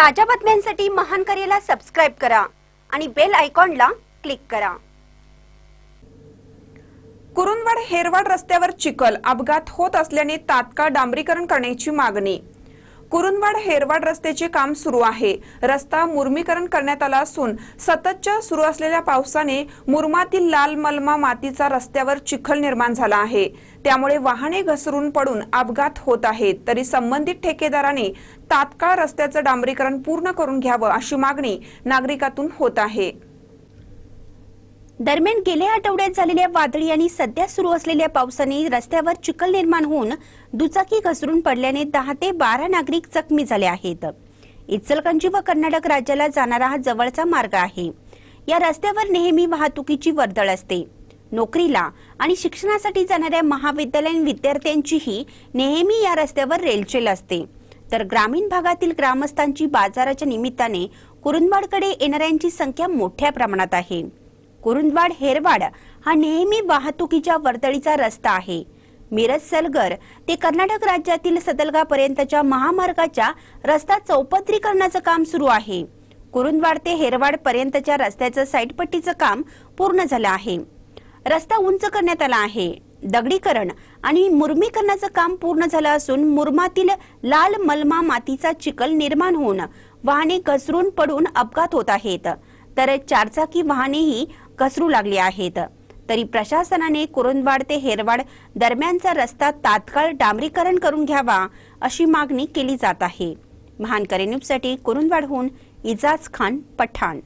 ताज्या बातम्यांसाठी महान करेला सब्सक्राइब करा आणि बेल ला क्लिक करा कुरुनवड हेरवाड रस्त्यावर चिखल अपघात होत असल्याने तात्काळ डांबरीकरण करण्याची मागणी कुरुनवाड हेरवाड रस्त्याचे काम सुरू आहे रस्ता मुरमीकरण करण्यात आला असून सततच्या सुरू असलेल्या पावसाने मुरमातील लाल मलमा मातीचा रस्त्यावर चिखल निर्माण झाला आहे त्यामुळे वाहने घसरून पडून अपघात होत आहेत तरी संबंधित ठेकेदाराने तात्काळ रस्त्याचं डांबरीकरण पूर्ण करून घ्यावं अशी मागणी नागरिकातून होत आहे दरम्यान गेल्या आठवड्यात झालेल्या वादळी आणि सध्या सुरू असलेल्या पावसाने रस्त्यावर चिखल निर्माण होऊन दुचाकी घसरून पडल्याने दहा ते बारा नागरिक जखमी झाले आहेत इचलकंजी व कर्नाटक राज्याला जाणारा हा जवळचा मार्ग आहे या रस्त्यावर नेहमी वाहतुकीची वर्दळ असते नोकरीला आणि शिक्षणासाठी जाणाऱ्या महाविद्यालयीन विद्यार्थ्यांचीही नेहमी या रस्त्यावर रेलचेल असते तर ग्रामीण भागातील ग्रामस्थांची बाजाराच्या निमित्ताने कुरुंदवाडकडे येणाऱ्यांची संख्या मोठ्या प्रमाणात आहे कुरुंदवाड हेरवाड हा नेहमी वाहतुकीच्या वर्दळीचा रस्ता आहे मिरज सलगर ते कर्नाटक राज्यातील सदलगा पर्यंतच्या महामार्गाच्या रस्ता चौपदरीकरणाचं काम सुरू आहे कुरुंदवाड ते हेरवाड पर्यंतच्या रस्त्याचं साईटपट्टीचं काम पूर्ण झालं आहे रस्ता उंच करण्यात आला आहे दगडीकरण आणि मुरमीकरणाचं काम पूर्ण झालं असून मुरमातील लाल मलमा मातीचा चिकल निर्माण होऊन वाहने घसरून पडून अपघात होत आहेत तर चारचाकी वाहनेही कसरू लागली आहेत तरी प्रशासनाने कुरुंदवाड ते हेरवाड दरम्यानचा रस्ता तात्काळ डांबरीकरण करून घ्यावा अशी मागणी केली जात आहे महान साठी कुरुंदवाडहून इजाज खान पठाण